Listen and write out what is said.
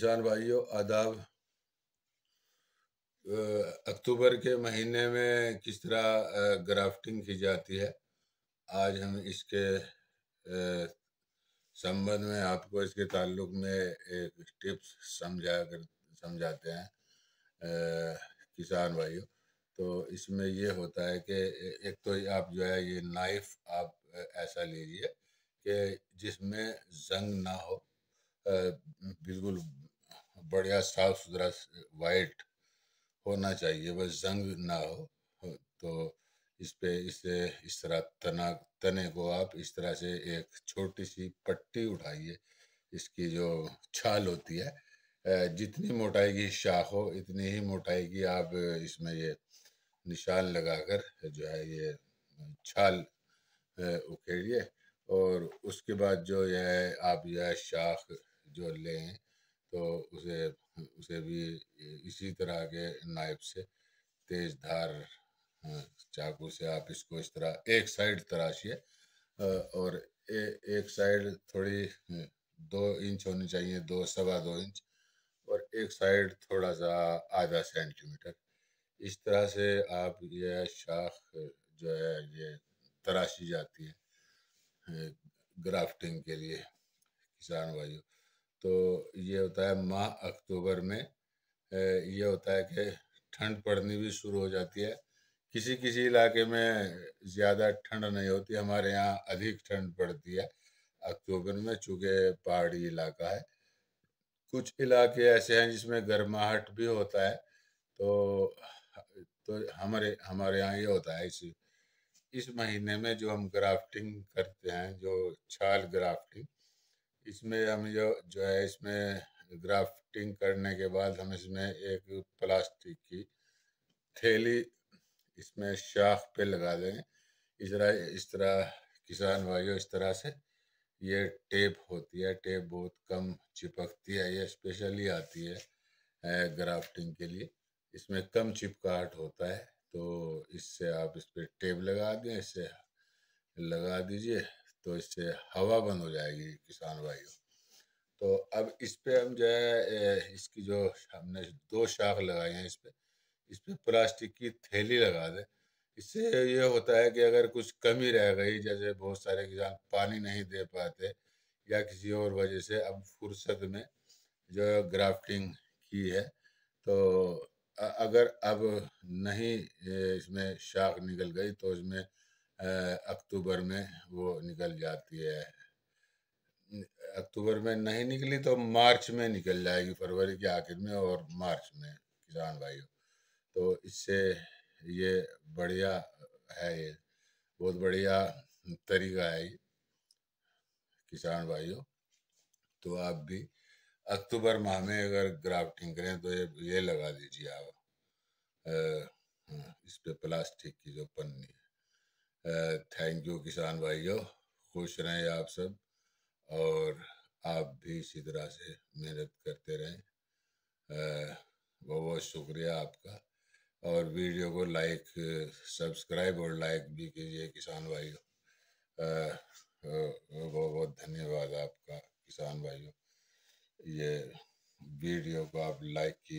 किसान भाइयों आदाब अक्टूबर के महीने में किस तरह ग्राफ्टिंग की जाती है आज हम इसके संबंध में आपको इसके ताल्लुक में एक टिप्स समझा कर समझाते हैं किसान भाइयों तो इसमें ये होता है कि एक तो आप जो है ये नाइफ आप ऐसा लीजिए कि जिसमें जंग ना हो बिल्कुल बढ़िया साफ सुथरा वाइट होना चाहिए बस जंग ना हो तो इस पे इसे इस तरह तना तने को आप इस तरह से एक छोटी सी पट्टी उठाइए इसकी जो छाल होती है जितनी मोटाई की शाख हो इतनी ही मोटाई की आप इसमें ये निशान लगाकर जो है ये छाल उखेड़िए और उसके बाद जो है आप जो है शाख जो लें तो उसे उसे भी इसी तरह के नाइफ से तेज धार चाकू से आप इसको इस तरह एक साइड तराशिए और ए, एक साइड थोड़ी दो इंच होनी चाहिए दो सवा दो इंच और एक साइड थोड़ा सा आधा सेंटीमीटर इस तरह से आप यह शाख जो है ये तराशी जाती है ग्राफ्टिंग के लिए किसान भाइयों तो ये होता है माह अक्टूबर में ये होता है कि ठंड पड़नी भी शुरू हो जाती है किसी किसी इलाके में ज़्यादा ठंड नहीं होती हमारे यहाँ अधिक ठंड पड़ती है अक्टूबर में चूँकि पहाड़ी इलाका है कुछ इलाके ऐसे हैं जिसमें गर्माहट भी होता है तो तो हमारे हमारे यहाँ ये होता है इस इस महीने में जो हम ग्राफ्टिंग करते हैं जो छाल ग्राफ्टिंग इसमें हम जो जो है इसमें ग्राफ्टिंग करने के बाद हम इसमें एक प्लास्टिक की थैली इसमें शाख पे लगा दें इस तरह इस तरह किसान भाइयों इस तरह से ये टेप होती है टेप बहुत कम चिपकती है ये स्पेशली आती है ग्राफ्टिंग के लिए इसमें कम चिपकाहट होता है तो इससे आप इस पर टेप लगा दें इससे लगा दीजिए तो इससे हवा बंद हो जाएगी किसान भाइयों तो अब इस पर हम जो है इसकी जो हमने दो शाख लगाई हैं इस पर इस पर प्लास्टिक की थैली लगा दें इससे ये होता है कि अगर कुछ कमी रह गई जैसे बहुत सारे किसान पानी नहीं दे पाते या किसी और वजह से अब फुर्सत में जो ग्राफ्टिंग की है तो अगर अब नहीं इसमें शाख निकल गई तो इसमें अक्टूबर में वो निकल जाती है अक्टूबर में नहीं निकली तो मार्च में निकल जाएगी फरवरी के आखिर में और मार्च में किसान भाइयों तो इससे ये बढ़िया है ये बहुत बढ़िया तरीका है किसान भाइयों तो आप भी अक्टूबर माह में अगर ग्राफ्टिंग करें तो ये ये लगा दीजिए आप हाँ, इस पे प्लास्टिक की जो पन्नी थैंक यू किसान भाइयों खुश रहें आप सब और आप भी इसी तरह से मेहनत करते रहें बहुत बहुत शुक्रिया आपका और वीडियो को लाइक सब्सक्राइब और लाइक भी कीजिए किसान भाइयों बहुत बहुत धन्यवाद आपका किसान भाइयों ये वीडियो को आप लाइक कीजिए